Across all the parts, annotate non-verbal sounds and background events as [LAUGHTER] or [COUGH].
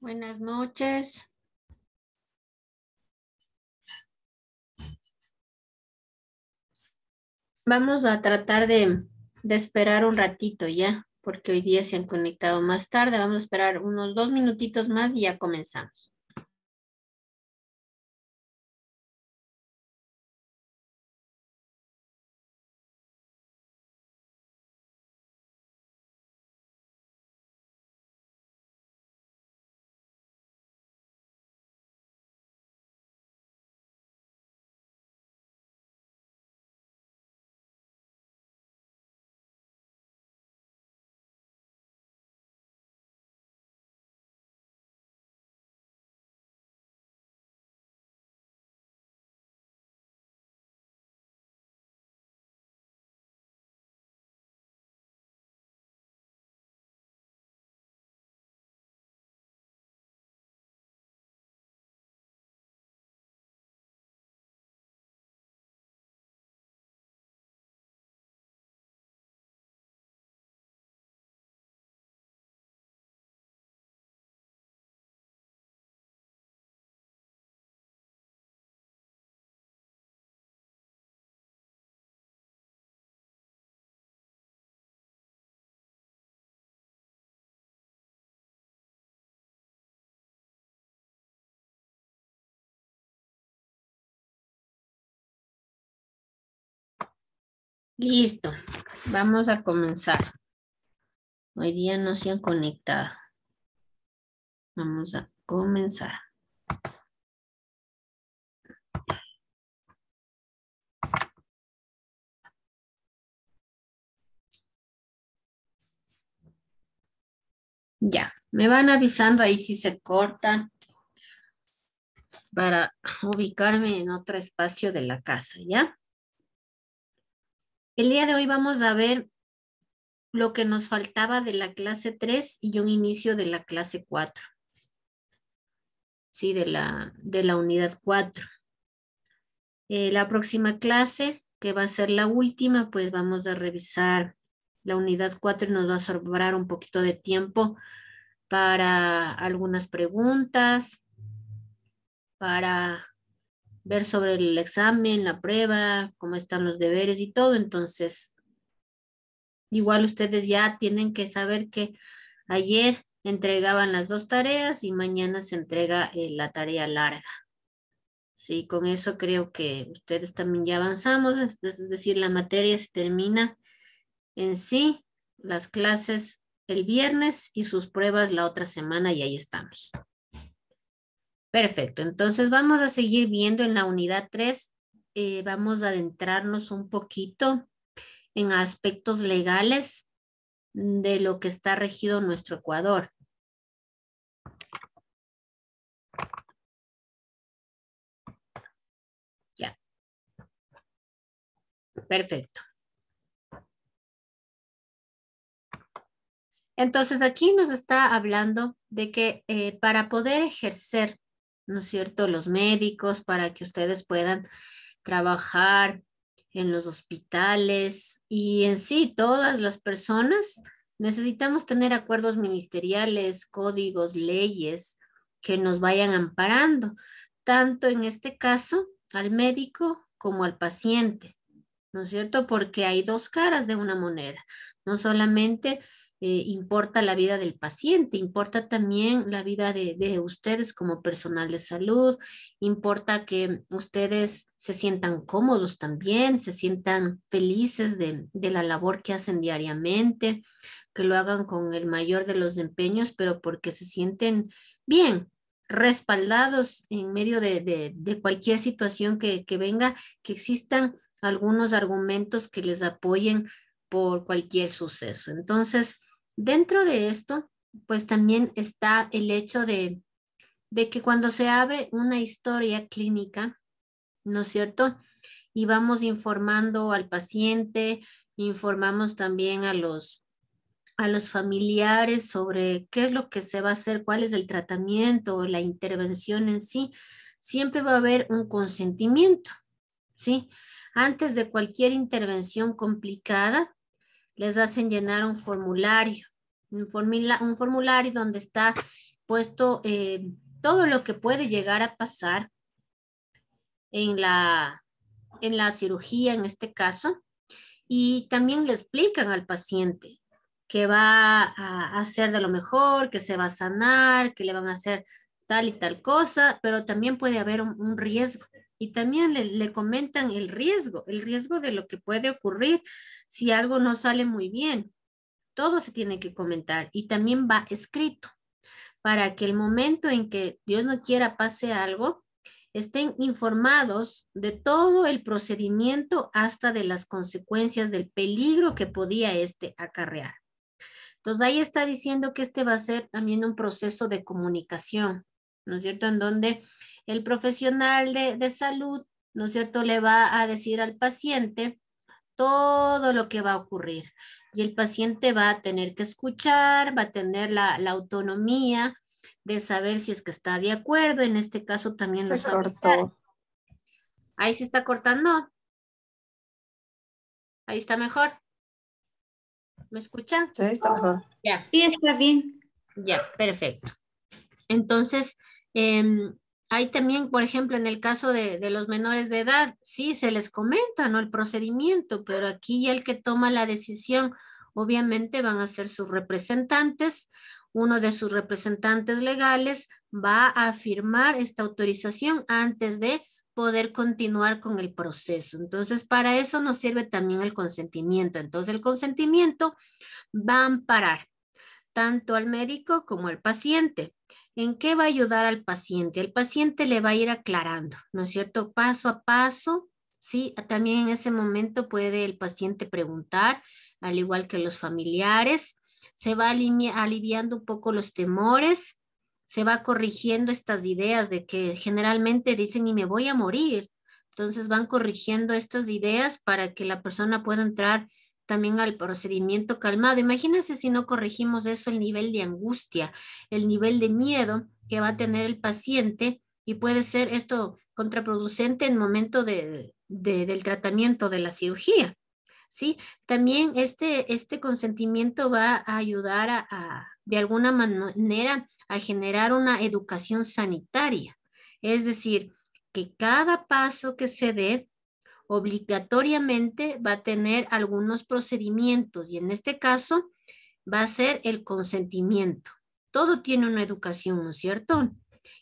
Buenas noches. Vamos a tratar de, esperar un ratito ya, porque hoy día se han conectado más tarde. Vamos a esperar unos dos minutitos más y ya comenzamos. Listo, vamos a comenzar. Hoy día no se han conectado. Vamos a comenzar. Ya, me van avisando ahí si se corta para ubicarme en otro espacio de la casa, ¿ya? El día de hoy vamos a ver lo que nos faltaba de la clase 3 y un inicio de la clase 4. Sí, de la, de la unidad 4. Eh, la próxima clase, que va a ser la última, pues vamos a revisar la unidad 4 y nos va a sobrar un poquito de tiempo para algunas preguntas, para ver sobre el examen, la prueba, cómo están los deberes y todo. Entonces, igual ustedes ya tienen que saber que ayer entregaban las dos tareas y mañana se entrega eh, la tarea larga. Sí, con eso creo que ustedes también ya avanzamos, es decir, la materia se termina en sí, las clases el viernes y sus pruebas la otra semana y ahí estamos. Perfecto, entonces vamos a seguir viendo en la unidad 3, eh, vamos a adentrarnos un poquito en aspectos legales de lo que está regido nuestro Ecuador. Ya. Perfecto. Entonces aquí nos está hablando de que eh, para poder ejercer ¿no es cierto? Los médicos para que ustedes puedan trabajar en los hospitales y en sí todas las personas necesitamos tener acuerdos ministeriales, códigos, leyes que nos vayan amparando, tanto en este caso al médico como al paciente, ¿no es cierto? Porque hay dos caras de una moneda, no solamente eh, importa la vida del paciente, importa también la vida de, ustedes como personal de salud, importa que ustedes se sientan cómodos también, se sientan felices de, la labor que hacen diariamente, que lo hagan con el mayor de los empeños, pero porque se sienten bien, respaldados en medio de, cualquier situación que, venga, que existan algunos argumentos que les apoyen por cualquier suceso. Entonces, Dentro de esto, pues también está el hecho de, que cuando se abre una historia clínica, ¿no es cierto? Y vamos informando al paciente, informamos también a los, a los familiares sobre qué es lo que se va a hacer, cuál es el tratamiento, o la intervención en sí. Siempre va a haber un consentimiento, ¿sí? Antes de cualquier intervención complicada, les hacen llenar un formulario, un, un formulario donde está puesto eh, todo lo que puede llegar a pasar en la, en la cirugía en este caso. Y también le explican al paciente que va a hacer de lo mejor, que se va a sanar, que le van a hacer tal y tal cosa, pero también puede haber un riesgo y también le, comentan el riesgo, el riesgo de lo que puede ocurrir si algo no sale muy bien. Todo se tiene que comentar y también va escrito para que el momento en que Dios no quiera pase algo, estén informados de todo el procedimiento hasta de las consecuencias del peligro que podía este acarrear. Entonces ahí está diciendo que este va a ser también un proceso de comunicación, ¿no es cierto? En donde el profesional de, salud, ¿no es cierto?, le va a decir al paciente todo lo que va a ocurrir. Y el paciente va a tener que escuchar, va a tener la, autonomía de saber si es que está de acuerdo. En este caso también lo está cortó. Ahí se está cortando. Ahí está mejor. ¿Me escuchan? Sí, está mejor. Sí, está bien. Ya, perfecto. Entonces, em, hay también, por ejemplo, en el caso de, los menores de edad, sí, se les comenta, ¿no? El procedimiento, pero aquí el que toma la decisión, obviamente van a ser sus representantes, uno de sus representantes legales va a firmar esta autorización antes de poder continuar con el proceso. Entonces, para eso nos sirve también el consentimiento. Entonces, el consentimiento va a amparar tanto al médico como al paciente. ¿En qué va a ayudar al paciente? El paciente le va a ir aclarando, ¿no es cierto? Paso a paso, ¿sí? También en ese momento puede el paciente preguntar, al igual que los familiares. Se va aliviando un poco los temores, se va corrigiendo estas ideas de que generalmente dicen y me voy a morir. Entonces van corrigiendo estas ideas para que la persona pueda entrar también al procedimiento calmado. Imagínense si no corregimos eso, el nivel de angustia, el nivel de miedo que va a tener el paciente y puede ser esto contraproducente en momento de, del tratamiento de la cirugía. ¿sí? También este, este consentimiento va a ayudar a, de alguna manera a generar una educación sanitaria. Es decir, que cada paso que se dé obligatoriamente va a tener algunos procedimientos y en este caso va a ser el consentimiento. Todo tiene una educación, ¿no es cierto?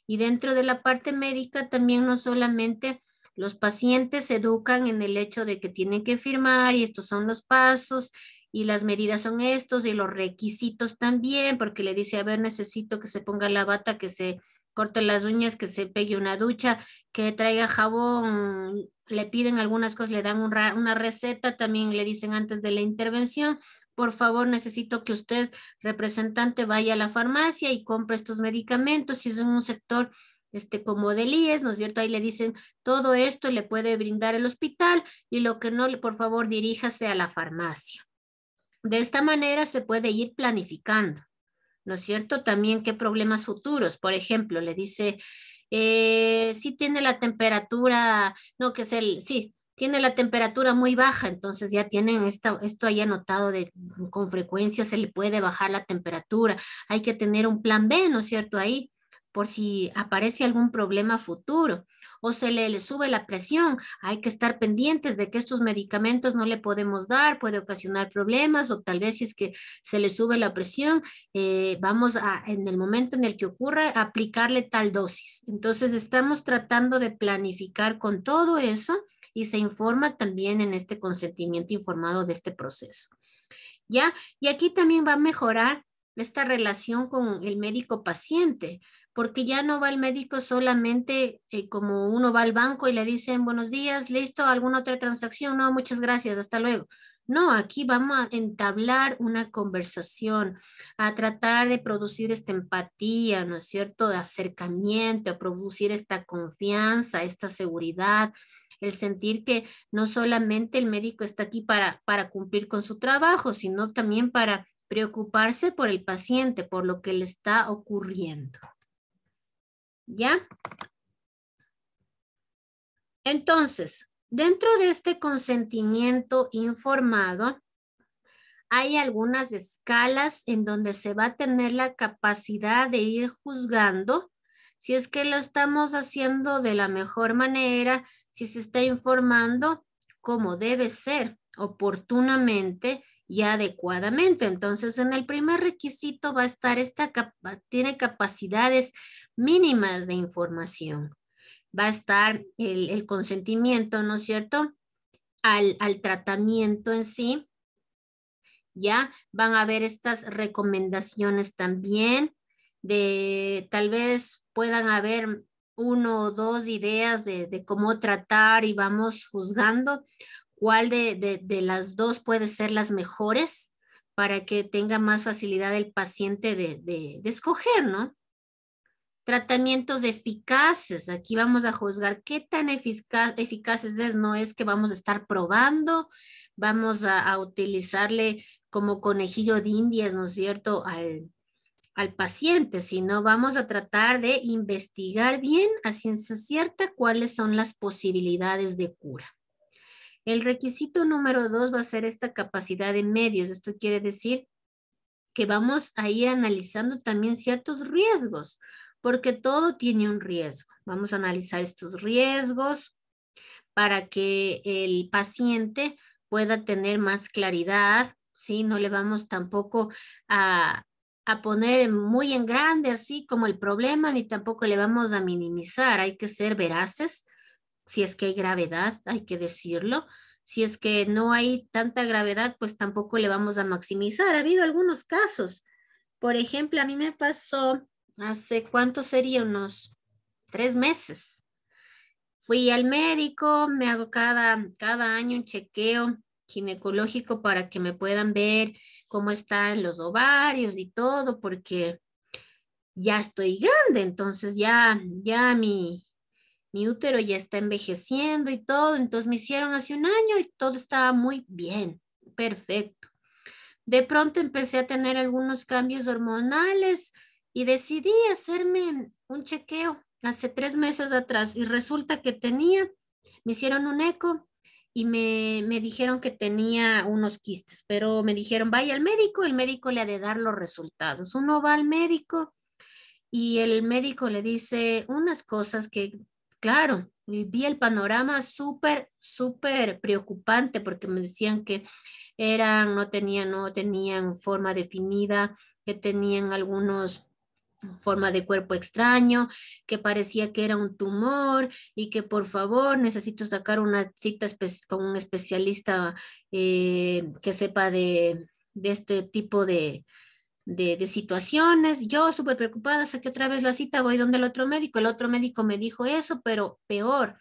Y dentro de la parte médica también no solamente los pacientes se educan en el hecho de que tienen que firmar y estos son los pasos y las medidas son estos y los requisitos también, porque le dice, a ver, necesito que se ponga la bata, que se corte las uñas, que se pegue una ducha, que traiga jabón le piden algunas cosas, le dan una receta, también le dicen antes de la intervención, por favor necesito que usted, representante, vaya a la farmacia y compre estos medicamentos, si es en un sector este, como del IES, ¿no es cierto? Ahí le dicen, todo esto le puede brindar el hospital y lo que no, por favor, diríjase a la farmacia. De esta manera se puede ir planificando, ¿no es cierto? También qué problemas futuros, por ejemplo, le dice eh, sí tiene la temperatura, no, que es el, sí, tiene la temperatura muy baja, entonces ya tienen esto ahí anotado de con frecuencia se le puede bajar la temperatura, hay que tener un plan B, ¿no es cierto? Ahí, por si aparece algún problema futuro o se le, sube la presión. Hay que estar pendientes de que estos medicamentos no le podemos dar, puede ocasionar problemas o tal vez si es que se le sube la presión, eh, vamos a, en el momento en el que ocurra, aplicarle tal dosis. Entonces, estamos tratando de planificar con todo eso y se informa también en este consentimiento informado de este proceso. ¿Ya? Y aquí también va a mejorar esta relación con el médico paciente, porque ya no va el médico solamente eh, como uno va al banco y le dicen buenos días, listo, alguna otra transacción, no, muchas gracias, hasta luego. No, aquí vamos a entablar una conversación, a tratar de producir esta empatía, ¿no es cierto?, de acercamiento, a producir esta confianza, esta seguridad, el sentir que no solamente el médico está aquí para, para cumplir con su trabajo, sino también para preocuparse por el paciente, por lo que le está ocurriendo. ¿Ya? Entonces, dentro de este consentimiento informado, hay algunas escalas en donde se va a tener la capacidad de ir juzgando si es que lo estamos haciendo de la mejor manera, si se está informando como debe ser, oportunamente y adecuadamente. Entonces, en el primer requisito va a estar esta, tiene capacidades mínimas de información. Va a estar el, consentimiento, ¿no es cierto? Al, tratamiento en sí. Ya van a haber estas recomendaciones también de tal vez puedan haber uno o dos ideas de, cómo tratar y vamos juzgando cuál de, de, las dos puede ser las mejores para que tenga más facilidad el paciente de, escoger, ¿no? tratamientos eficaces. Aquí vamos a juzgar qué tan eficaces es. No es que vamos a estar probando, vamos a, utilizarle como conejillo de indias, ¿no es cierto?, al, al paciente, sino vamos a tratar de investigar bien a ciencia cierta cuáles son las posibilidades de cura. El requisito número dos va a ser esta capacidad de medios. Esto quiere decir que vamos a ir analizando también ciertos riesgos porque todo tiene un riesgo. Vamos a analizar estos riesgos para que el paciente pueda tener más claridad, ¿sí? No le vamos tampoco a, a poner muy en grande así como el problema, ni tampoco le vamos a minimizar, hay que ser veraces, si es que hay gravedad, hay que decirlo, si es que no hay tanta gravedad, pues tampoco le vamos a maximizar. Ha habido algunos casos. Por ejemplo, a mí me pasó hace cuánto sería, unos tres meses. Fui al médico, me hago cada, año un chequeo ginecológico para que me puedan ver cómo están los ovarios y todo, porque ya estoy grande, entonces ya, ya mi, mi útero ya está envejeciendo y todo, entonces me hicieron hace un año y todo estaba muy bien, perfecto. De pronto empecé a tener algunos cambios hormonales, y decidí hacerme un chequeo hace tres meses atrás y resulta que tenía, me hicieron un eco y me, dijeron que tenía unos quistes, pero me dijeron, vaya al médico, el médico le ha de dar los resultados. Uno va al médico y el médico le dice unas cosas que, claro, vi el panorama súper, súper preocupante porque me decían que eran, no tenían, no tenían forma definida, que tenían algunos forma de cuerpo extraño, que parecía que era un tumor y que por favor necesito sacar una cita con un especialista eh, que sepa de, este tipo de, de, situaciones. Yo súper preocupada, saqué otra vez la cita, voy donde el otro médico, el otro médico me dijo eso, pero peor,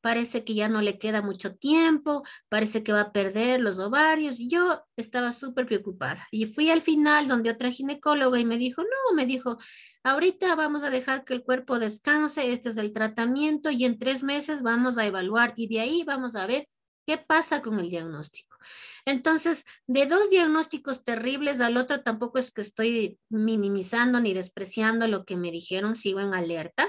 parece que ya no le queda mucho tiempo, parece que va a perder los ovarios. Yo estaba súper preocupada y fui al final donde otra ginecóloga y me dijo, no, me dijo, ahorita vamos a dejar que el cuerpo descanse, este es el tratamiento y en tres meses vamos a evaluar y de ahí vamos a ver ¿Qué pasa con el diagnóstico? Entonces, de dos diagnósticos terribles al otro, tampoco es que estoy minimizando ni despreciando lo que me dijeron, sigo en alerta,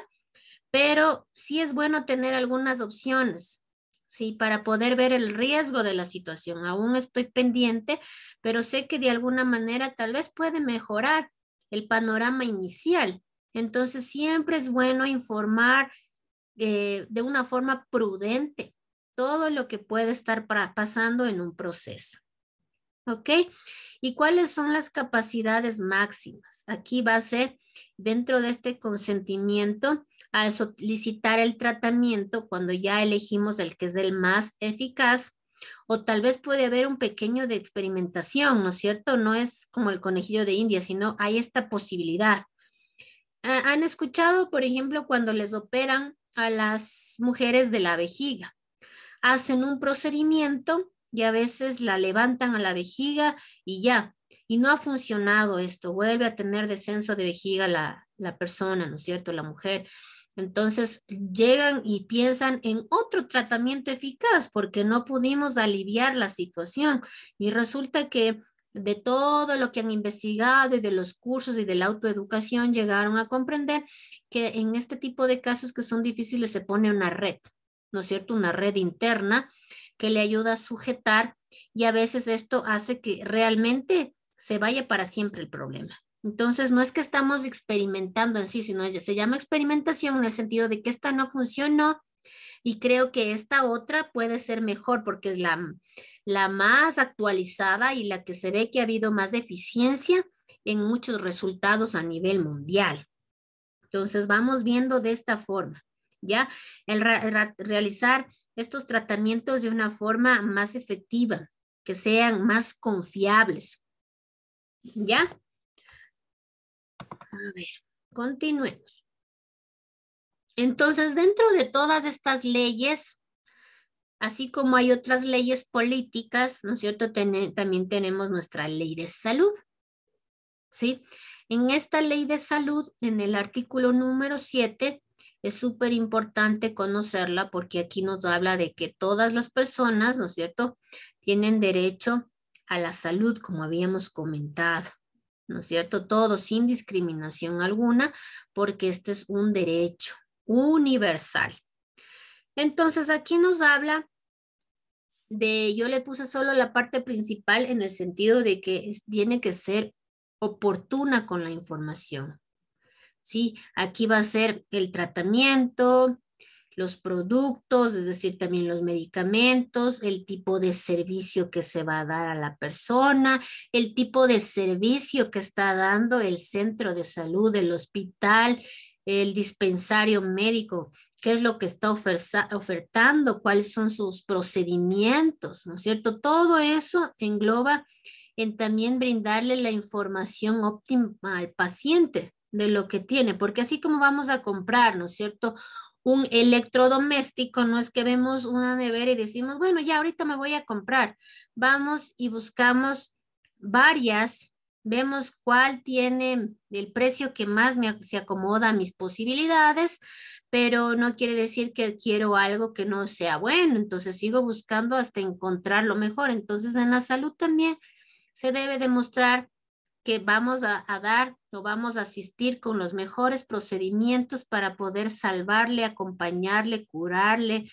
pero sí es bueno tener algunas opciones, ¿sí? Para poder ver el riesgo de la situación. Aún estoy pendiente, pero sé que de alguna manera tal vez puede mejorar el panorama inicial. Entonces, siempre es bueno informar eh, de una forma prudente todo lo que puede estar pasando en un proceso. ¿Ok? ¿Y cuáles son las capacidades máximas? Aquí va a ser dentro de este consentimiento al solicitar el tratamiento cuando ya elegimos el que es el más eficaz. O tal vez puede haber un pequeño de experimentación, ¿no es cierto? No es como el conejillo de India, sino hay esta posibilidad. Ah, ¿Han escuchado, por ejemplo, cuando les operan a las mujeres de la vejiga? Hacen un procedimiento y a veces la levantan a la vejiga y ya. Y no ha funcionado esto, vuelve a tener descenso de vejiga la, persona, ¿no es cierto? La mujer. Entonces llegan y piensan en otro tratamiento eficaz porque no pudimos aliviar la situación y resulta que de todo lo que han investigado y de los cursos y de la autoeducación llegaron a comprender que en este tipo de casos que son difíciles se pone una red, ¿no es cierto? Una red interna que le ayuda a sujetar y a veces esto hace que realmente se vaya para siempre el problema. Entonces, no es que estamos experimentando en sí, sino se llama experimentación en el sentido de que esta no funcionó y creo que esta otra puede ser mejor porque es la, la más actualizada y la que se ve que ha habido más eficiencia en muchos resultados a nivel mundial. Entonces, vamos viendo de esta forma, ¿ya? El, el realizar estos tratamientos de una forma más efectiva, que sean más confiables. ¿Ya? A ver, continuemos. Entonces, dentro de todas estas leyes, así como hay otras leyes políticas, ¿no es cierto? también tenemos nuestra ley de salud. ¿Sí? En esta ley de salud, en el artículo número 7, es súper importante conocerla porque aquí nos habla de que todas las personas, ¿no es cierto?, tienen derecho a la salud, como habíamos comentado, ¿no es cierto? Todos, sin discriminación alguna, porque este es un derecho universal. Entonces, aquí nos habla de, yo le puse solo la parte principal en el sentido de que tiene que ser oportuna con la información. ¿sí? Aquí va a ser el tratamiento, los productos, es decir, también los medicamentos, el tipo de servicio que se va a dar a la persona, el tipo de servicio que está dando el centro de salud, el hospital, el dispensario médico, qué es lo que está ofertando, cuáles son sus procedimientos, ¿no es cierto? Todo eso engloba en también brindarle la información óptima al paciente, de lo que tiene, porque así como vamos a comprar, ¿no es cierto? Un electrodoméstico, no es que vemos una nevera y decimos, bueno, ya ahorita me voy a comprar. Vamos y buscamos varias, vemos cuál tiene el precio que más me, se acomoda a mis posibilidades, pero no quiere decir que quiero algo que no sea bueno, entonces sigo buscando hasta encontrar lo mejor. Entonces en la salud también se debe demostrar que vamos a dar lo vamos a asistir con los mejores procedimientos para poder salvarle, acompañarle, curarle,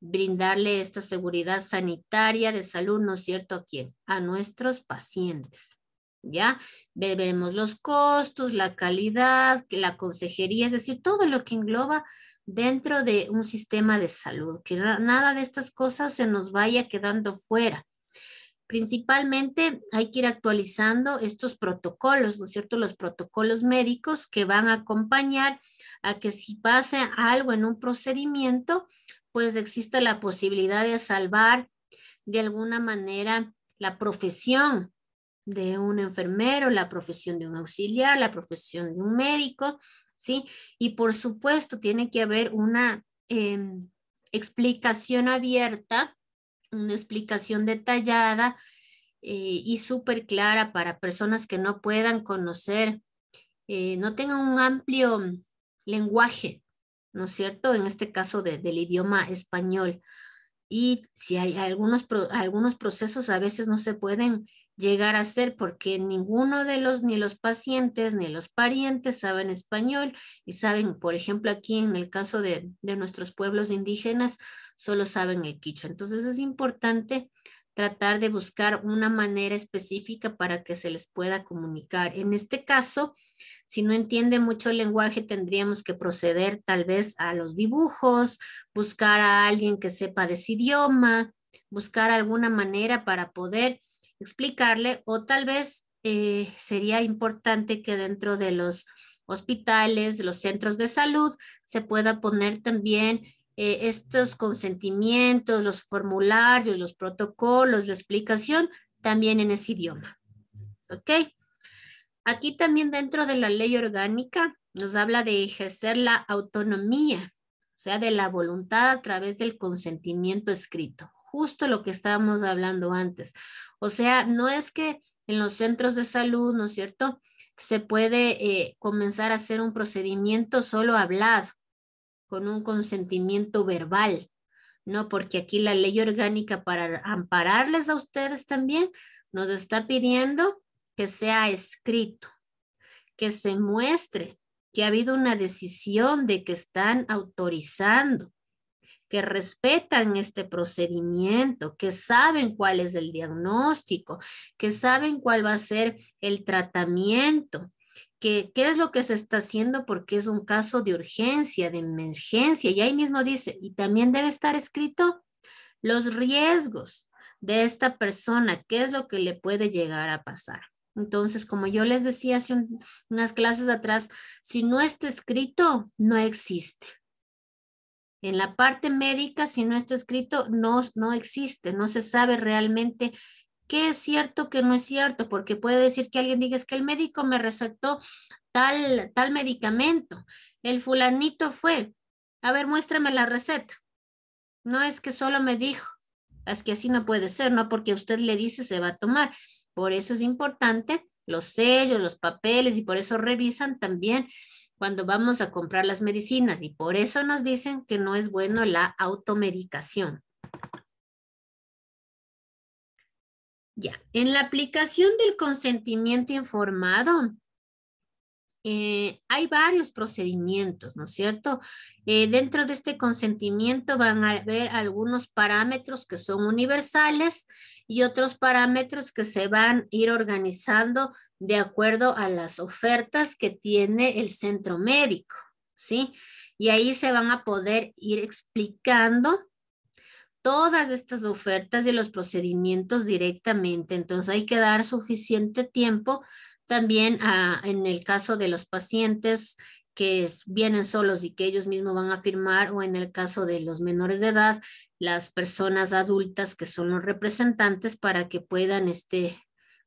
brindarle esta seguridad sanitaria de salud, ¿no es cierto? ¿A quién? A nuestros pacientes. ¿Ya? Veremos los costos, la calidad, la consejería, es decir, todo lo que engloba dentro de un sistema de salud, que nada de estas cosas se nos vaya quedando fuera. Principalmente hay que ir actualizando estos protocolos, ¿no es cierto? Los protocolos médicos que van a acompañar a que si pase algo en un procedimiento, pues exista la posibilidad de salvar de alguna manera la profesión de un enfermero, la profesión de un auxiliar, la profesión de un médico, ¿sí? Y por supuesto tiene que haber una em, explicación abierta una explicación detallada eh, y súper clara para personas que no puedan conocer, eh, no tengan un amplio mm, lenguaje, ¿no es cierto? En este caso del idioma español. Y si hay algunos, algunos procesos a veces no se pueden llegar a ser porque ninguno de los, ni los pacientes, ni los parientes saben español y saben, por ejemplo, aquí en el caso de, nuestros pueblos indígenas, solo saben el quicho Entonces es importante tratar de buscar una manera específica para que se les pueda comunicar. En este caso, si no entiende mucho el lenguaje, tendríamos que proceder tal vez a los dibujos, buscar a alguien que sepa de ese idioma, buscar alguna manera para poder explicarle o tal vez eh, sería importante que dentro de los hospitales, los centros de salud, se pueda poner también eh, estos consentimientos, los formularios, los protocolos, la explicación también en ese idioma. ¿Ok? Aquí también dentro de la ley orgánica nos habla de ejercer la autonomía, o sea, de la voluntad a través del consentimiento escrito, justo lo que estábamos hablando antes. O sea, no es que en los centros de salud, ¿no es cierto? Se puede eh, comenzar a hacer un procedimiento solo hablado, con un consentimiento verbal, ¿no? Porque aquí la ley orgánica para ampararles a ustedes también nos está pidiendo que sea escrito, que se muestre que ha habido una decisión de que están autorizando que respetan este procedimiento, que saben cuál es el diagnóstico, que saben cuál va a ser el tratamiento, que qué es lo que se está haciendo porque es un caso de urgencia, de emergencia. Y ahí mismo dice, y también debe estar escrito los riesgos de esta persona, qué es lo que le puede llegar a pasar. Entonces, como yo les decía hace unas clases atrás, si no está escrito, no existe. En la parte médica, si no está escrito, no, no existe, no se sabe realmente qué es cierto, qué no es cierto, porque puede decir que alguien diga, es que el médico me recetó tal, tal medicamento, el fulanito fue, a ver, muéstrame la receta. No es que solo me dijo, es que así no puede ser, no porque usted le dice se va a tomar. Por eso es importante los sellos, los papeles y por eso revisan también cuando vamos a comprar las medicinas y por eso nos dicen que no es bueno la automedicación. Ya, en la aplicación del consentimiento informado, eh, hay varios procedimientos, ¿no es cierto? Eh, dentro de este consentimiento van a haber algunos parámetros que son universales y otros parámetros que se van a ir organizando de acuerdo a las ofertas que tiene el centro médico, ¿sí? Y ahí se van a poder ir explicando todas estas ofertas y los procedimientos directamente. Entonces hay que dar suficiente tiempo también en el caso de los pacientes que vienen solos y que ellos mismos van a firmar, o en el caso de los menores de edad, las personas adultas que son los representantes para que puedan este,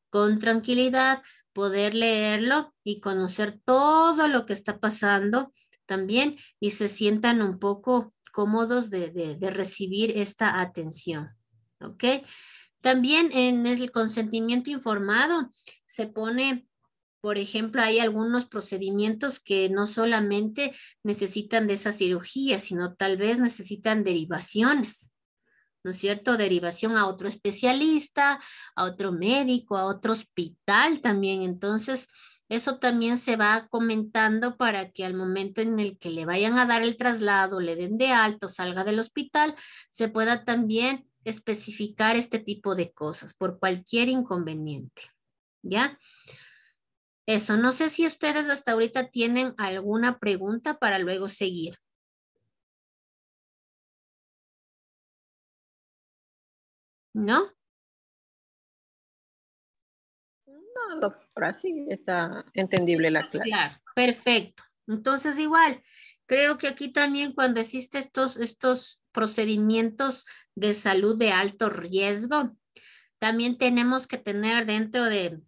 con tranquilidad poder leerlo y conocer todo lo que está pasando también y se sientan un poco cómodos de, de recibir esta atención. ¿Ok? También en el consentimiento informado se pone por ejemplo, hay algunos procedimientos que no solamente necesitan de esa cirugía, sino tal vez necesitan derivaciones, ¿no es cierto? Derivación a otro especialista, a otro médico, a otro hospital también. Entonces, eso también se va comentando para que al momento en el que le vayan a dar el traslado, le den de alto, salga del hospital, se pueda también especificar este tipo de cosas por cualquier inconveniente. ¿Ya? Eso, no sé si ustedes hasta ahorita tienen alguna pregunta para luego seguir. ¿No? No, doctora, sí está entendible la clase. Claro, perfecto. Entonces, igual, creo que aquí también cuando existen estos, estos procedimientos de salud de alto riesgo, también tenemos que tener dentro de,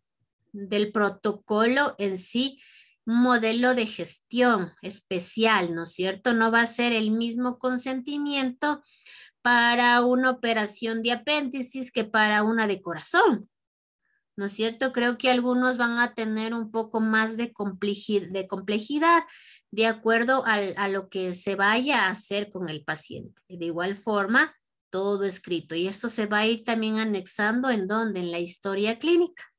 del protocolo en sí, modelo de gestión especial, ¿no es cierto? No va a ser el mismo consentimiento para una operación de apéndices que para una de corazón. ¿No es cierto? Creo que algunos van a tener un poco más de, complejidad de acuerdo a, a lo que se vaya a hacer con el paciente. De igual forma, todo escrito. Y esto se va a ir también anexando en donde, en la historia clínica.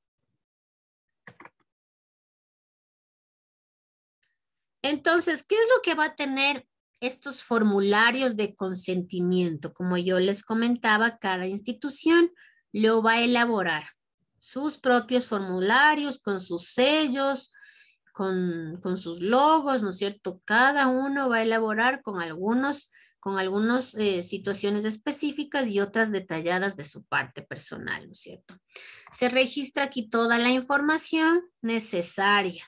Entonces, ¿qué es lo que va a tener estos formularios de consentimiento? Como yo les comentaba, cada institución lo va a elaborar sus propios formularios con sus sellos, con, sus logos, ¿no es cierto? Cada uno va a elaborar con algunos, con algunas eh, situaciones específicas y otras detalladas de su parte personal, ¿no es cierto? Se registra aquí toda la información necesaria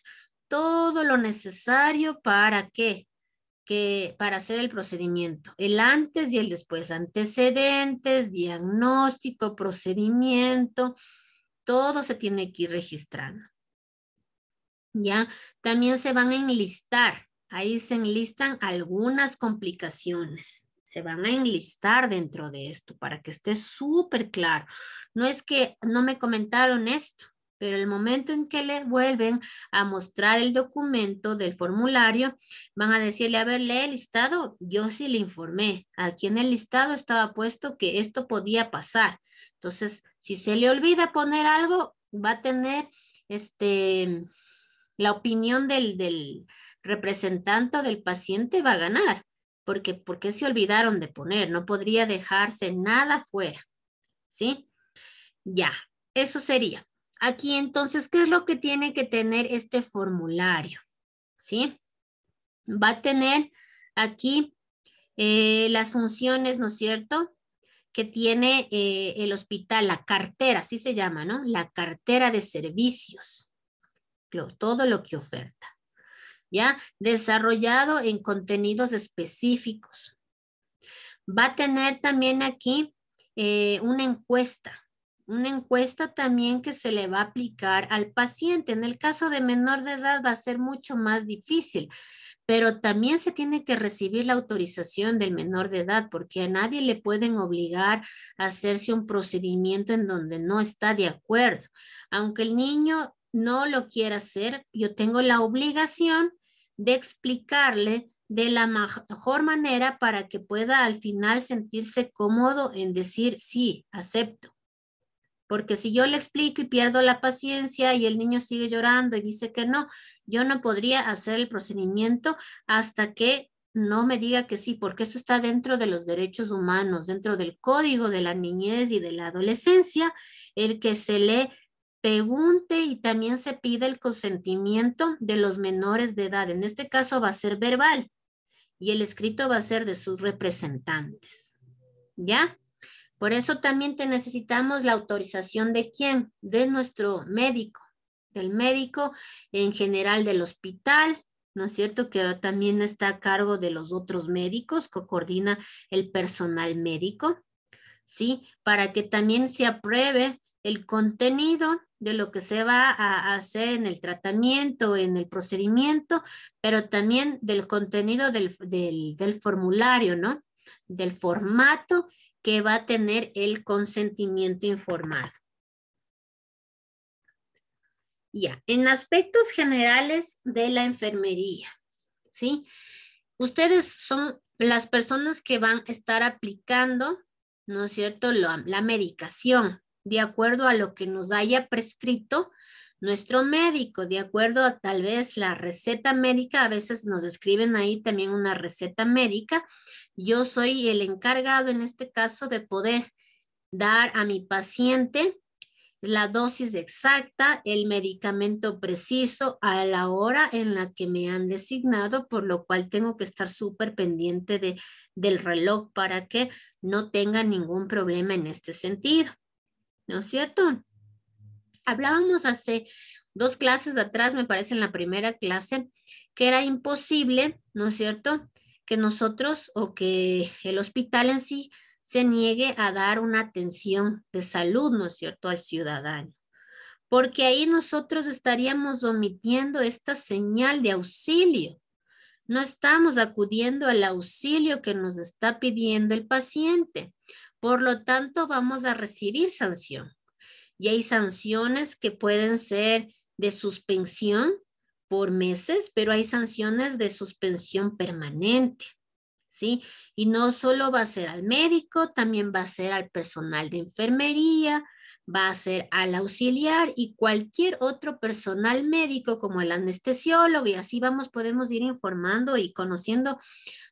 todo lo necesario para qué? Que para hacer el procedimiento, el antes y el después, antecedentes, diagnóstico, procedimiento, todo se tiene que ir registrando. ¿Ya? También se van a enlistar, ahí se enlistan algunas complicaciones. Se van a enlistar dentro de esto para que esté súper claro. No es que no me comentaron esto, pero el momento en que le vuelven a mostrar el documento del formulario, van a decirle, a ver, lee el listado, yo sí le informé, aquí en el listado estaba puesto que esto podía pasar. Entonces, si se le olvida poner algo, va a tener este, la opinión del, representante o del paciente va a ganar, porque, porque se olvidaron de poner, no podría dejarse nada fuera, ¿sí? Ya, eso sería. Aquí entonces, ¿qué es lo que tiene que tener este formulario? ¿Sí? Va a tener aquí eh, las funciones, ¿no es cierto? Que tiene eh, el hospital, la cartera, así se llama, ¿no? La cartera de servicios, todo lo que oferta, ¿ya? Desarrollado en contenidos específicos. Va a tener también aquí eh, una encuesta, una encuesta también que se le va a aplicar al paciente. En el caso de menor de edad va a ser mucho más difícil, pero también se tiene que recibir la autorización del menor de edad porque a nadie le pueden obligar a hacerse un procedimiento en donde no está de acuerdo. Aunque el niño no lo quiera hacer, yo tengo la obligación de explicarle de la mejor manera para que pueda al final sentirse cómodo en decir sí, acepto. Porque si yo le explico y pierdo la paciencia y el niño sigue llorando y dice que no, yo no podría hacer el procedimiento hasta que no me diga que sí, porque eso está dentro de los derechos humanos, dentro del código de la niñez y de la adolescencia, el que se le pregunte y también se pide el consentimiento de los menores de edad. En este caso va a ser verbal y el escrito va a ser de sus representantes. ¿Ya? Por eso también te necesitamos la autorización de quién? De nuestro médico, del médico en general del hospital, ¿no es cierto? Que también está a cargo de los otros médicos, que coordina el personal médico, ¿sí? Para que también se apruebe el contenido de lo que se va a hacer en el tratamiento, en el procedimiento, pero también del contenido del, del, del formulario, ¿no? Del formato que va a tener el consentimiento informado. Ya, en aspectos generales de la enfermería, ¿sí? Ustedes son las personas que van a estar aplicando, ¿no es cierto?, la, la medicación, de acuerdo a lo que nos haya prescrito nuestro médico, de acuerdo a tal vez la receta médica, a veces nos describen ahí también una receta médica. Yo soy el encargado en este caso de poder dar a mi paciente la dosis exacta, el medicamento preciso a la hora en la que me han designado, por lo cual tengo que estar súper pendiente de, del reloj para que no tenga ningún problema en este sentido. ¿No es cierto? Hablábamos hace dos clases atrás, me parece en la primera clase, que era imposible, ¿no es cierto?, que nosotros o que el hospital en sí se niegue a dar una atención de salud, ¿no es cierto?, al ciudadano. Porque ahí nosotros estaríamos omitiendo esta señal de auxilio. No estamos acudiendo al auxilio que nos está pidiendo el paciente. Por lo tanto, vamos a recibir sanción y hay sanciones que pueden ser de suspensión por meses, pero hay sanciones de suspensión permanente. ¿Sí? Y no solo va a ser al médico, también va a ser al personal de enfermería, va a ser al auxiliar y cualquier otro personal médico como el anestesiólogo y así vamos, podemos ir informando y conociendo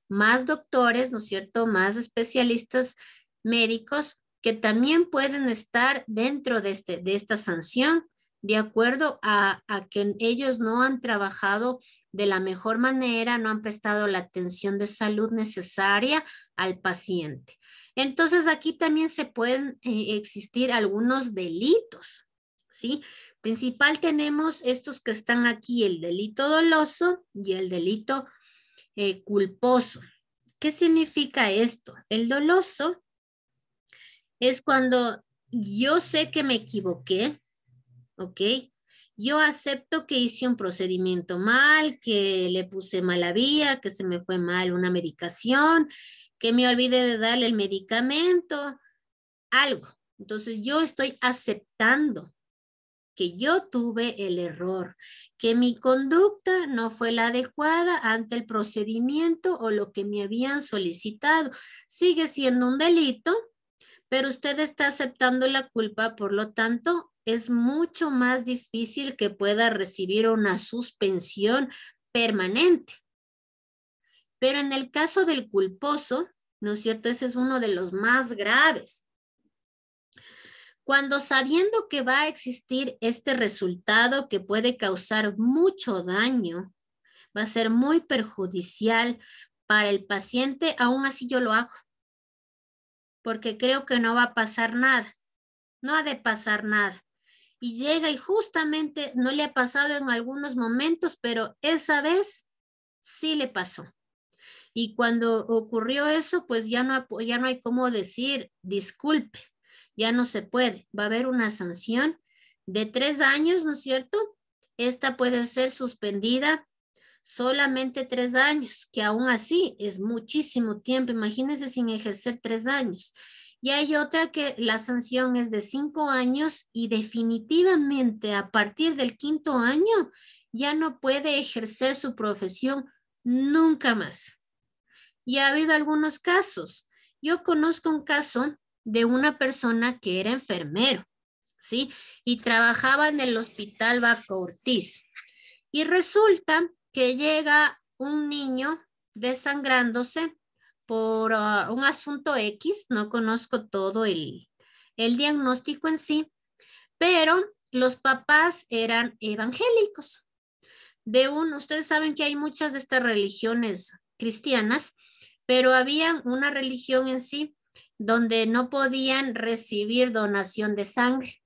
más doctores, ¿no es cierto? Más especialistas médicos que también pueden estar dentro de, este, esta sanción, de acuerdo a, que ellos no han trabajado de la mejor manera, no han prestado la atención de salud necesaria al paciente. Entonces aquí también se pueden eh, existir algunos delitos, ¿sí? Principal tenemos estos que están aquí, el delito doloso y el delito eh, culposo. ¿Qué significa esto? El doloso es cuando yo sé que me equivoqué, ¿ok? Yo acepto que hice un procedimiento mal, que le puse mala vía, que se me fue mal una medicación, que me olvidé de darle el medicamento, algo. Entonces yo estoy aceptando que yo tuve el error, que mi conducta no fue la adecuada ante el procedimiento o lo que me habían solicitado. Sigue siendo un delito, pero usted está aceptando la culpa, por lo tanto, es mucho más difícil que pueda recibir una suspensión permanente. Pero en el caso del culposo, ¿no es cierto? Ese es uno de los más graves. Cuando sabiendo que va a existir este resultado que puede causar mucho daño, va a ser muy perjudicial para el paciente, aún así yo lo hago porque creo que no va a pasar nada, no ha de pasar nada. Y llega y justamente no le ha pasado en algunos momentos, pero esa vez sí le pasó. Y cuando ocurrió eso, pues ya no, ya no hay cómo decir, disculpe, ya no se puede. Va a haber una sanción de tres años, ¿no es cierto? Esta puede ser suspendida solamente tres años, que aún así es muchísimo tiempo, imagínense sin ejercer tres años. Y hay otra que la sanción es de cinco años y definitivamente a partir del quinto año ya no puede ejercer su profesión nunca más. Y ha habido algunos casos. Yo conozco un caso de una persona que era enfermero, ¿sí? Y trabajaba en el hospital Baco Ortiz. Y resulta que llega un niño desangrándose por ah, un asunto X, no conozco todo el, el diagnóstico en sí, pero los papás eran evangélicos. De un, ustedes saben que hay muchas de estas religiones cristianas, pero había una religión en sí donde no podían recibir donación de sangre.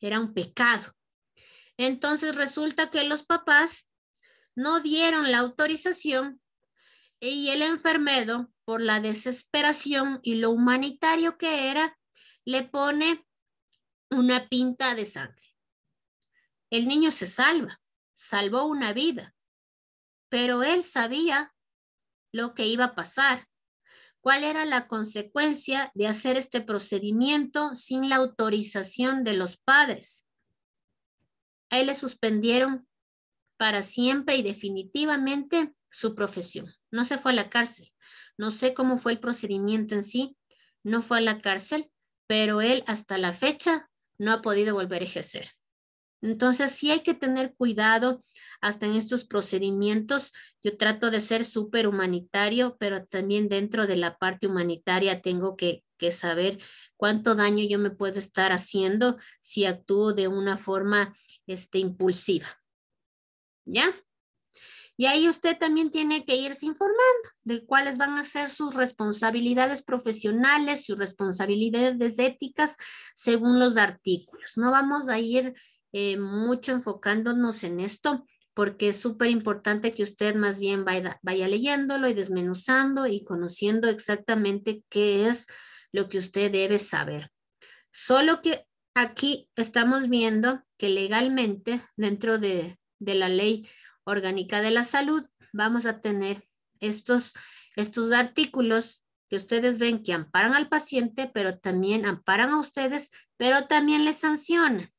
Era un pecado. Entonces resulta que los papás no dieron la autorización y el enfermero, por la desesperación y lo humanitario que era, le pone una pinta de sangre. El niño se salva, salvó una vida, pero él sabía lo que iba a pasar, cuál era la consecuencia de hacer este procedimiento sin la autorización de los padres. A él le suspendieron para siempre y definitivamente su profesión. No se fue a la cárcel. No sé cómo fue el procedimiento en sí. No fue a la cárcel, pero él hasta la fecha no ha podido volver a ejercer. Entonces, sí hay que tener cuidado hasta en estos procedimientos. Yo trato de ser súper humanitario, pero también dentro de la parte humanitaria tengo que, saber cuánto daño yo me puedo estar haciendo si actúo de una forma este, impulsiva. ¿ya? Y ahí usted también tiene que irse informando de cuáles van a ser sus responsabilidades profesionales, sus responsabilidades éticas según los artículos. No vamos a ir eh, mucho enfocándonos en esto porque es súper importante que usted más bien vaya leyéndolo y desmenuzando y conociendo exactamente qué es lo que usted debe saber. Solo que aquí estamos viendo que legalmente dentro de de la Ley Orgánica de la Salud, vamos a tener estos, estos artículos que ustedes ven que amparan al paciente, pero también amparan a ustedes, pero también les sanciona,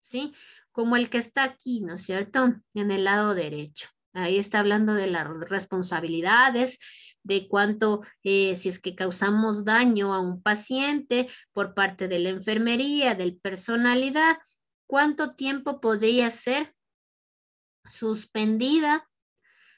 ¿sí? Como el que está aquí, ¿no es cierto? En el lado derecho. Ahí está hablando de las responsabilidades, de cuánto, eh, si es que causamos daño a un paciente por parte de la enfermería, del personalidad, cuánto tiempo podría ser suspendida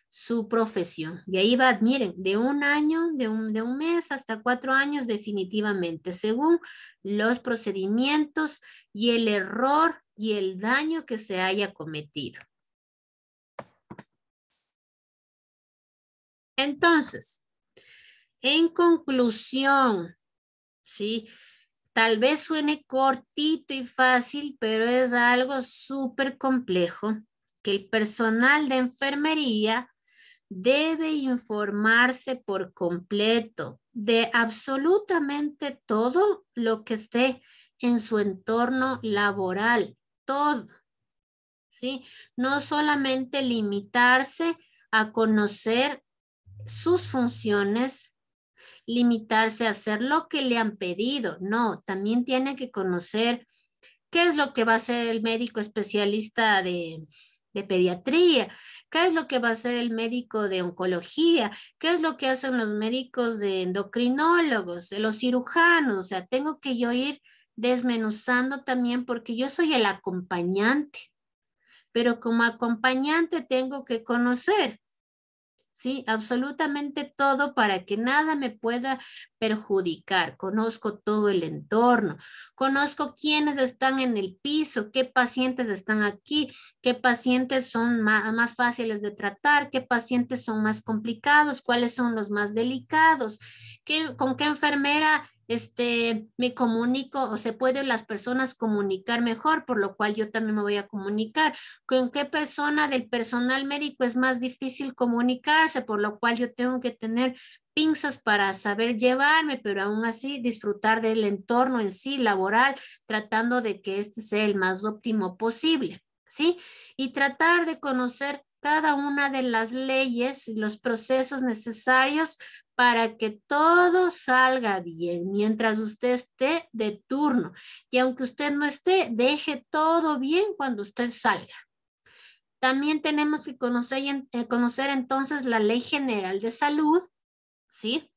su profesión. Y ahí va, miren, de un año, de un, de un mes hasta cuatro años definitivamente, según los procedimientos y el error y el daño que se haya cometido. Entonces, en conclusión, ¿sí? Tal vez suene cortito y fácil, pero es algo súper complejo que el personal de enfermería debe informarse por completo de absolutamente todo lo que esté en su entorno laboral, todo. ¿Sí? No solamente limitarse a conocer sus funciones, limitarse a hacer lo que le han pedido, no, también tiene que conocer qué es lo que va a hacer el médico especialista de, de pediatría, qué es lo que va a hacer el médico de oncología, qué es lo que hacen los médicos de endocrinólogos, de los cirujanos, o sea, tengo que yo ir desmenuzando también porque yo soy el acompañante, pero como acompañante tengo que conocer ¿sí? Absolutamente todo para que nada me pueda perjudicar. Conozco todo el entorno, conozco quiénes están en el piso, qué pacientes están aquí, qué pacientes son más, fáciles de tratar, qué pacientes son más complicados, cuáles son los más delicados, qué, con qué enfermera este, me comunico o se pueden las personas comunicar mejor, por lo cual yo también me voy a comunicar. ¿Con qué persona del personal médico es más difícil comunicarse? Por lo cual yo tengo que tener pinzas para saber llevarme, pero aún así disfrutar del entorno en sí laboral, tratando de que este sea el más óptimo posible, ¿sí? Y tratar de conocer cada una de las leyes y los procesos necesarios para que todo salga bien mientras usted esté de turno. Y aunque usted no esté, deje todo bien cuando usted salga. También tenemos que conocer, eh, conocer entonces la Ley General de Salud, ¿sí?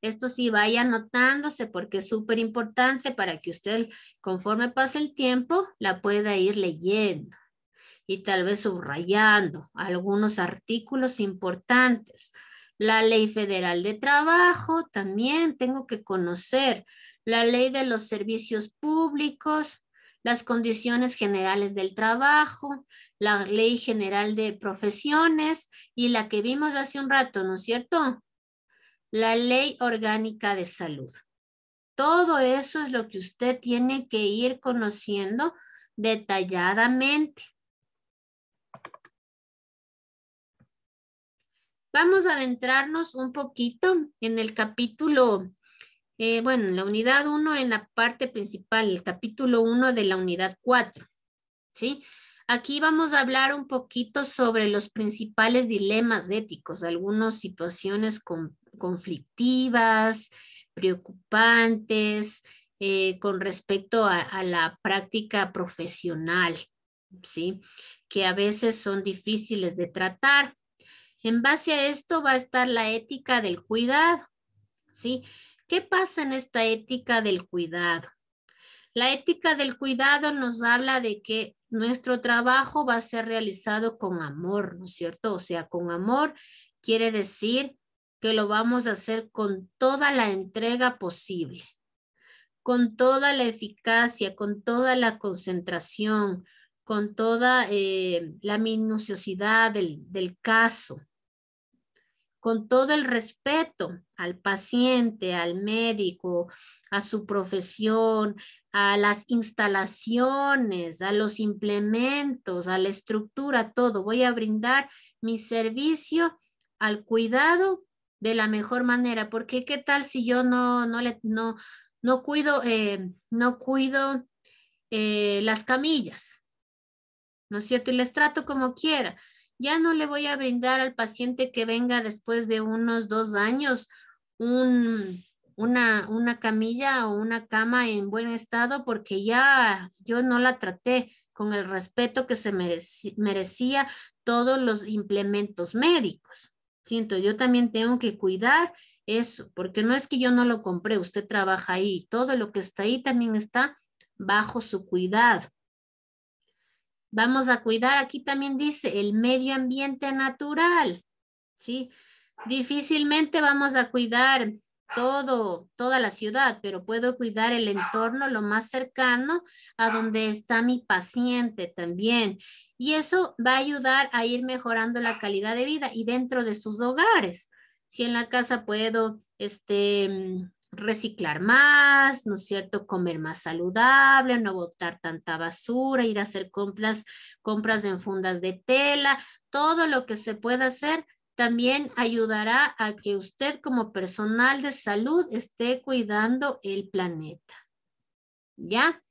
Esto sí vaya anotándose porque es súper importante para que usted, conforme pase el tiempo, la pueda ir leyendo y tal vez subrayando algunos artículos importantes la ley federal de trabajo también tengo que conocer. La ley de los servicios públicos, las condiciones generales del trabajo, la ley general de profesiones y la que vimos hace un rato, ¿no es cierto? La ley orgánica de salud. Todo eso es lo que usted tiene que ir conociendo detalladamente. Vamos a adentrarnos un poquito en el capítulo, eh, bueno, en la unidad 1 en la parte principal, el capítulo 1 de la unidad 4, ¿sí? Aquí vamos a hablar un poquito sobre los principales dilemas éticos, algunas situaciones conflictivas, preocupantes eh, con respecto a, a, la práctica profesional, ¿sí? Que a veces son difíciles de tratar. En base a esto va a estar la ética del cuidado, ¿sí? ¿Qué pasa en esta ética del cuidado? La ética del cuidado nos habla de que nuestro trabajo va a ser realizado con amor, ¿no es cierto? O sea, con amor quiere decir que lo vamos a hacer con toda la entrega posible, con toda la eficacia, con toda la concentración, con toda eh, la minuciosidad del caso, con todo el respeto al paciente, al médico, a su profesión, a las instalaciones, a los implementos, a la estructura, todo. Voy a brindar mi servicio al cuidado de la mejor manera, porque qué tal si yo no, no, cuido, no cuido eh, eh, las camillas, ¿no es cierto? Y les trato como quiera. Ya no le voy a brindar al paciente que venga después de unos dos años una, una camilla o una cama en buen estado porque ya yo no la traté con el respeto que se merecía, merecía todos los implementos médicos. Siento, yo también tengo que cuidar eso, porque no es que yo no lo compré, usted trabaja ahí, todo lo que está ahí también está bajo su cuidado. Vamos a cuidar, aquí también dice, el medio ambiente natural, ¿sí? Difícilmente vamos a cuidar todo, toda la ciudad, pero puedo cuidar el entorno lo más cercano a donde está mi paciente también. Y eso va a ayudar a ir mejorando la calidad de vida y dentro de sus hogares. Si en la casa puedo este, reciclar más, ¿no es cierto? Comer más saludable, no botar tanta basura, ir a hacer compras, compras en fundas de tela, todo lo que se pueda hacer también ayudará a que usted como personal de salud esté cuidando el planeta. ¿Ya?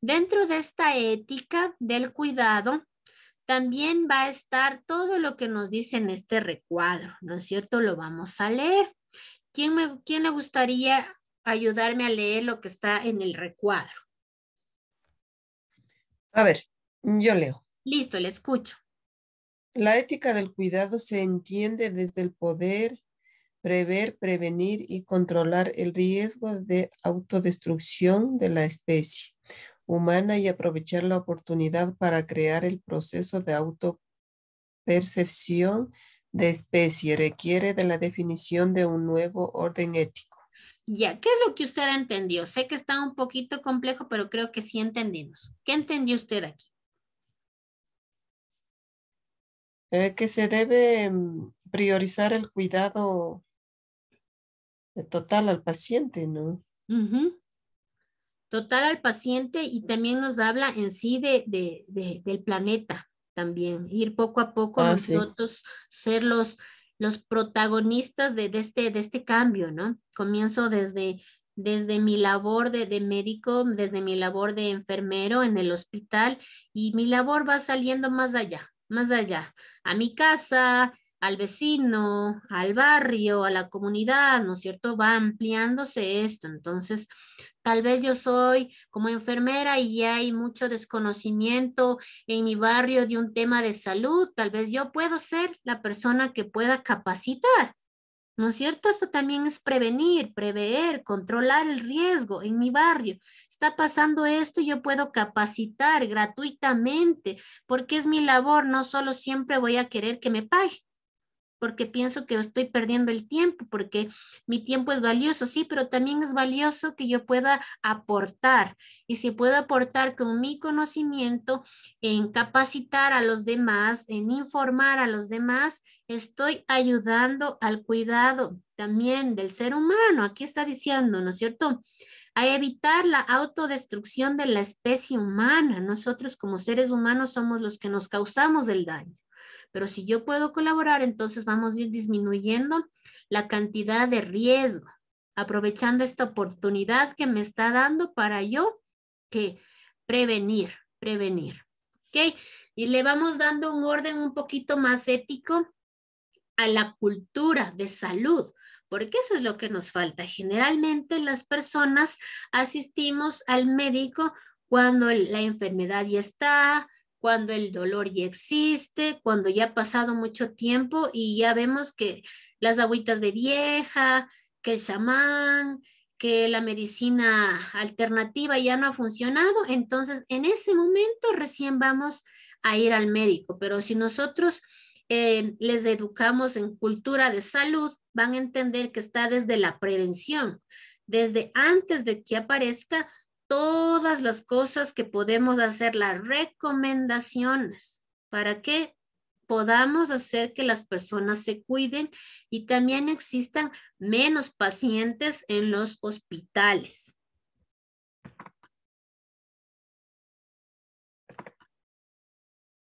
Dentro de esta ética del cuidado, también va a estar todo lo que nos dice en este recuadro, ¿no es cierto? Lo vamos a leer. ¿Quién, me, ¿Quién le gustaría ayudarme a leer lo que está en el recuadro? A ver, yo leo. Listo, le escucho. La ética del cuidado se entiende desde el poder prever, prevenir y controlar el riesgo de autodestrucción de la especie humana y aprovechar la oportunidad para crear el proceso de autopercepción de especie requiere de la definición de un nuevo orden ético. Ya, ¿qué es lo que usted entendió? Sé que está un poquito complejo, pero creo que sí entendimos. ¿Qué entendió usted aquí? Eh, que se debe mm, priorizar el cuidado eh, total al paciente, ¿no? Total al paciente y también nos habla en sí de, del planeta, también, ir poco a poco a ah, nosotros ser los, los protagonistas de, este, de este cambio, ¿no? Comienzo desde, desde mi labor de, de, médico, desde mi labor de enfermero en el hospital y mi labor va saliendo más allá, más allá, a mi casa, al vecino, al barrio, a la comunidad, ¿no es cierto? Va ampliándose esto. Entonces, tal vez yo soy como enfermera y hay mucho desconocimiento en mi barrio de un tema de salud, tal vez yo puedo ser la persona que pueda capacitar. ¿No es cierto? Esto también es prevenir, prever, controlar el riesgo en mi barrio. Está pasando esto, y yo puedo capacitar gratuitamente porque es mi labor, no solo siempre voy a querer que me pague porque pienso que estoy perdiendo el tiempo, porque mi tiempo es valioso, sí, pero también es valioso que yo pueda aportar y si puedo aportar con mi conocimiento en capacitar a los demás, en informar a los demás, estoy ayudando al cuidado también del ser humano. Aquí está diciendo, ¿no es cierto? a evitar la autodestrucción de la especie humana. Nosotros como seres humanos somos los que nos causamos el daño. Pero si yo puedo colaborar, entonces vamos a ir disminuyendo la cantidad de riesgo, aprovechando esta oportunidad que me está dando para yo que prevenir, prevenir. ¿Ok? Y le vamos dando un orden un poquito más ético a la cultura de salud, porque eso es lo que nos falta. Generalmente las personas asistimos al médico cuando la enfermedad ya está, cuando el dolor ya existe, cuando ya ha pasado mucho tiempo y ya vemos que las agüitas de vieja, que el chamán, que la medicina alternativa ya no ha funcionado, entonces en ese momento recién vamos a ir al médico, pero si nosotros eh, les educamos en cultura de salud, van a entender que está desde la prevención, desde antes de que aparezca todas las cosas que podemos hacer, las recomendaciones. ¿Para que podamos hacer que las personas se cuiden y también existan menos pacientes en los hospitales.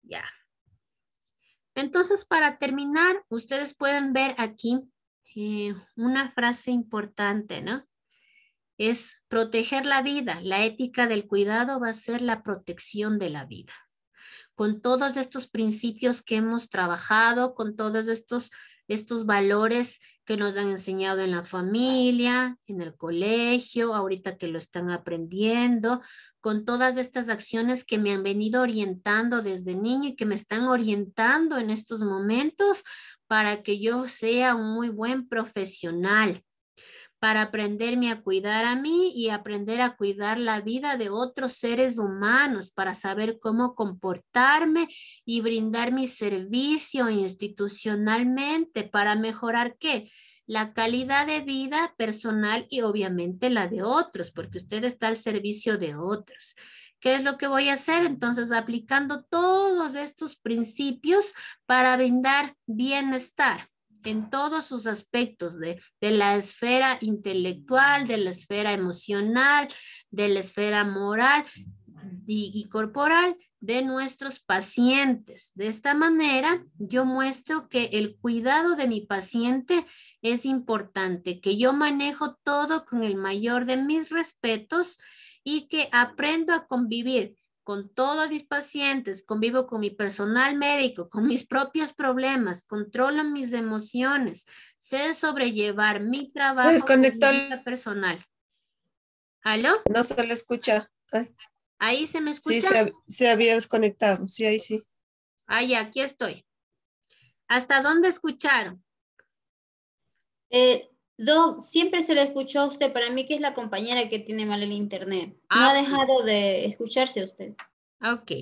Ya. Entonces, para terminar, ustedes pueden ver aquí eh, una frase importante, ¿no? es proteger la vida. La ética del cuidado va a ser la protección de la vida. Con todos estos principios que hemos trabajado, con todos estos, estos valores que nos han enseñado en la familia, en el colegio, ahorita que lo están aprendiendo, con todas estas acciones que me han venido orientando desde niño y que me están orientando en estos momentos para que yo sea un muy buen profesional para aprenderme a cuidar a mí y aprender a cuidar la vida de otros seres humanos, para saber cómo comportarme y brindar mi servicio institucionalmente para mejorar qué? La calidad de vida personal y obviamente la de otros, porque usted está al servicio de otros. ¿Qué es lo que voy a hacer? Entonces, aplicando todos estos principios para brindar bienestar en todos sus aspectos, de, la esfera intelectual, de la esfera emocional, de la esfera moral y, y corporal de nuestros pacientes. De esta manera, yo muestro que el cuidado de mi paciente es importante, que yo manejo todo con el mayor de mis respetos y que aprendo a convivir con todos mis pacientes, convivo con mi personal médico, con mis propios problemas, controlo mis emociones, sé sobrellevar mi trabajo Desconectar. personal. ¿Aló? No se le escucha. Ahí se me escucha. Sí, se, se, había desconectado. Sí, ahí sí. Ahí, aquí estoy. ¿Hasta dónde escucharon? Eh, Doc, siempre se le escuchó a usted. Para mí que es la compañera que tiene mal el internet. no ah, ha dejado de escucharse a usted. Ok.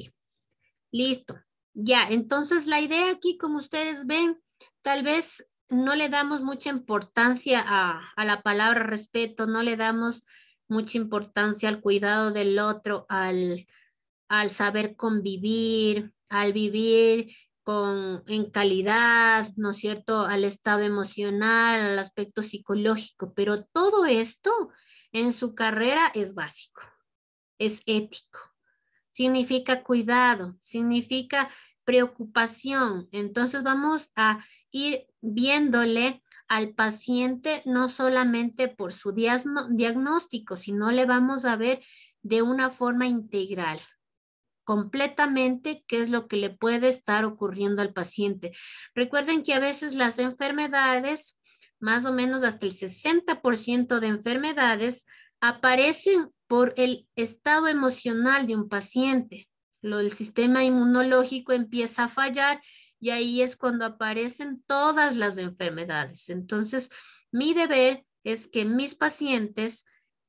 Listo. Ya, entonces la idea aquí, como ustedes ven, tal vez no le damos mucha importancia a, la palabra respeto, no le damos mucha importancia al cuidado del otro, al, al saber convivir, al vivir en calidad, ¿no es cierto?, al estado emocional, al aspecto psicológico, pero todo esto en su carrera es básico, es ético. Significa cuidado, significa preocupación. Entonces vamos a ir viéndole al paciente no solamente por su diagnóstico, sino le vamos a ver de una forma integral completamente qué es lo que le puede estar ocurriendo al paciente. Recuerden que a veces las enfermedades, más o menos hasta el 60% de enfermedades, aparecen por el estado emocional de un paciente. Lo, el sistema inmunológico empieza a fallar y ahí es cuando aparecen todas las enfermedades. Entonces, mi deber es que mis pacientes,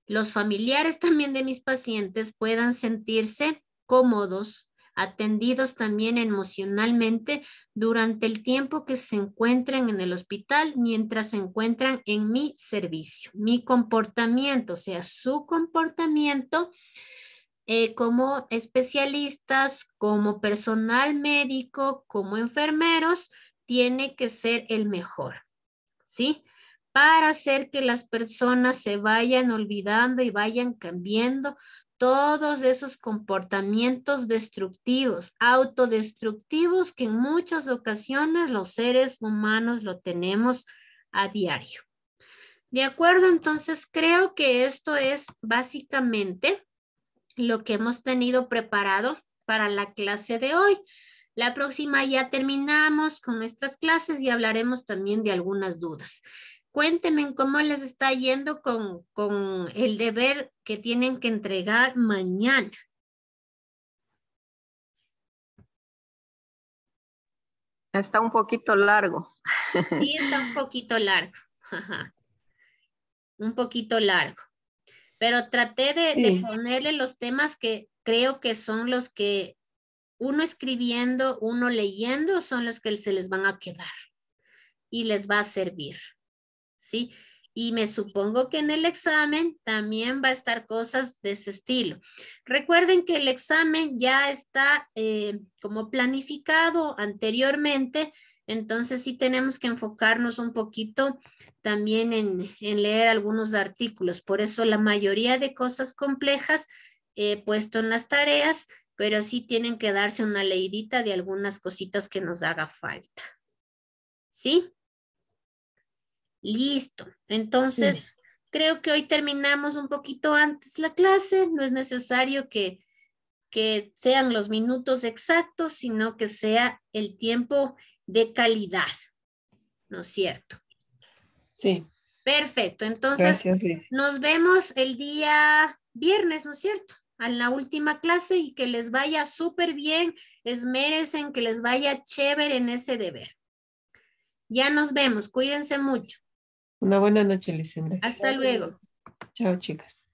los familiares [LAUGHS] también de mis pacientes puedan sentirse cómodos, atendidos también emocionalmente durante el tiempo que se encuentren en el hospital mientras se encuentran en mi servicio. Mi comportamiento, o sea, su comportamiento eh, como especialistas, como personal médico, como enfermeros, tiene que ser el mejor, ¿sí? Para hacer que las personas se vayan olvidando y vayan cambiando todos esos comportamientos destructivos, autodestructivos que en muchas ocasiones los seres humanos lo tenemos a diario. De acuerdo, entonces creo que esto es básicamente lo que hemos tenido preparado para la clase de hoy. La próxima ya terminamos con nuestras clases y hablaremos también de algunas dudas. Cuéntenme cómo les está yendo con, con el deber que tienen que entregar mañana. Está un poquito largo. Sí, [LAUGHS] está un poquito largo. Un poquito largo. Pero traté de, ponerle los temas que creo que son los que uno escribiendo, uno leyendo, son los que se les van a quedar y les va a servir. ¿sí? Y me supongo que en el examen también va a estar cosas de ese estilo. Recuerden que el examen ya está eh, como planificado anteriormente, entonces sí tenemos que enfocarnos un poquito también en, leer algunos artículos. Por eso la mayoría de cosas complejas he eh, puesto en las tareas, pero sí tienen que darse una leidita de algunas cositas que nos haga falta. ¿Sí? Listo. Entonces, creo que hoy terminamos un poquito antes la clase. No es necesario que, sean los minutos exactos, sino que sea el tiempo de calidad. ¿No es cierto? Sí. Perfecto. Entonces, nos vemos el día viernes, ¿no es cierto? A la última clase y que les vaya súper bien. Es merecen que les vaya chévere en ese deber. Ya nos vemos. Cuídense mucho. Una buena noche, Lisandra. Hasta luego. Chao, chicas.